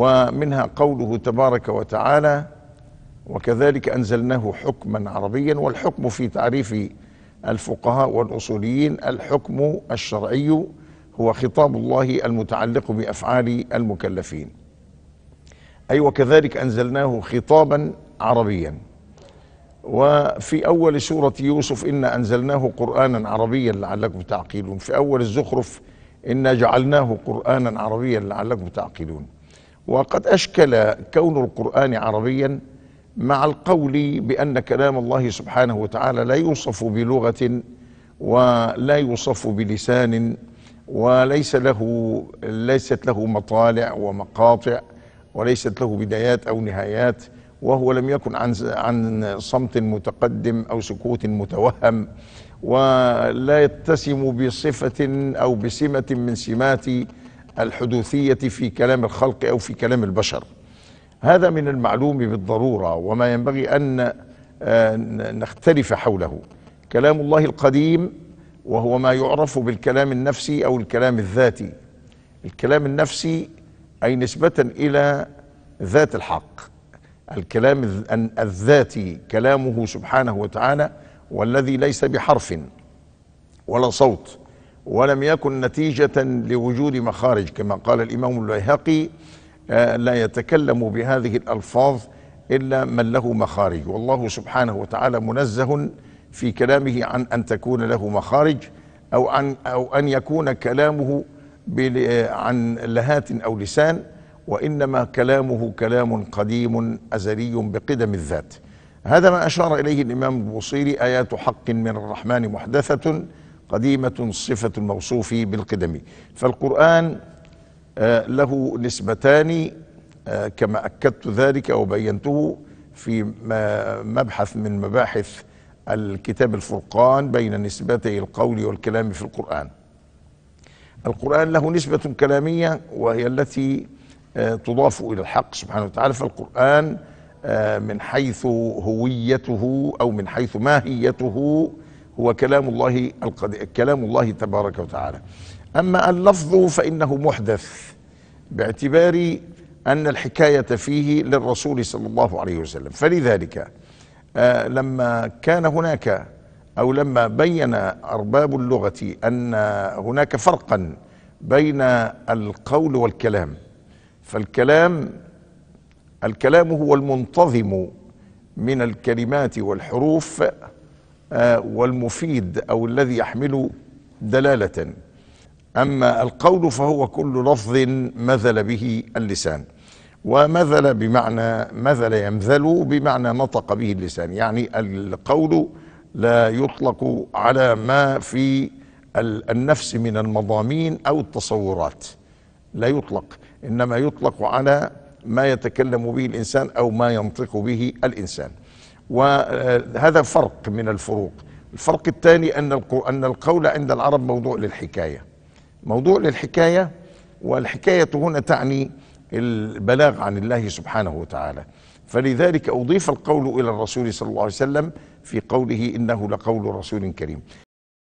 ومنها قوله تبارك وتعالى وكذلك أنزلناه حكما عربيا والحكم في تعريف الفقهاء والأصوليين الحكم الشرعي هو خطاب الله المتعلق بأفعال المكلفين أي أيوة وكذلك أنزلناه خطابا عربيا وفي أول سورة يوسف إنا أنزلناه قرآنا عربيا لعلكم تعقلون في أول الزخرف إنا جعلناه قرآنا عربيا لعلكم تعقلون وقد أشكل كون القرآن عربيا مع القول بأن كلام الله سبحانه وتعالى لا يوصف بلغة ولا يوصف بلسان وليس له ليست له مطالع ومقاطع وليست له بدايات أو نهايات وهو لم يكن عن عن صمت متقدم أو سكوت متوهم ولا يتسم بصفة أو بسمة من سمات الحدوثية في كلام الخلق أو في كلام البشر هذا من المعلوم بالضرورة وما ينبغي أن آه، نختلف حوله كلام الله القديم وهو ما يعرف بالكلام النفسي أو الكلام الذاتي الكلام النفسي أي نسبة إلى ذات الحق الكلام الذاتي كلامه سبحانه وتعالى والذي ليس بحرف ولا صوت ولم يكن نتيجة لوجود مخارج كما قال الإمام البيهقي آه، لا يتكلم بهذه الألفاظ إلا من له مخارج والله سبحانه وتعالى منزه في كلامه عن أن تكون له مخارج أو عن أو أن يكون كلامه آه، عن لهات أو لسان وإنما كلامه كلام قديم أزلي بقدم الذات هذا ما أشار إليه الإمام البوصيري آيات حق من الرحمن محدثة قديمة صفة الموصوف بالقدم فالقرآن آه، له نسبتان آه، كما أكدت ذلك وبينته في مبحث من مباحث الكتاب الفرقان بين نسبتي القول والكلام في القرآن القرآن له نسبة كلامية وهي التي آه، تضاف إلى الحق سبحانه وتعالى فالقرآن من حيث هويته أو من حيث ماهيته هو كلام الله القد... كلام الله تبارك وتعالى أما اللفظ فإنه محدث باعتبار أن الحكاية فيه للرسول صلى الله عليه وسلم فلذلك آه لما كان هناك أو لما بين أرباب اللغة أن هناك فرقا بين القول والكلام فالكلام الكلام هو المنتظم من الكلمات والحروف والمفيد أو الذي يحمل دلالة أما القول فهو كل لفظ مذل به اللسان ومذل بمعنى مذل يمذل بمعنى نطق به اللسان يعني القول لا يطلق على ما في النفس من المضامين أو التصورات لا يطلق إنما يطلق على ما يتكلم به الإنسان أو ما ينطق به الإنسان وهذا فرق من الفروق الفرق الثاني أن أن القول عند العرب موضوع للحكاية موضوع للحكاية والحكاية هنا تعني البلاغ عن الله سبحانه وتعالى فلذلك أضيف القول إلى الرسول صلى الله عليه وسلم في قوله إنه لقول رسول كريم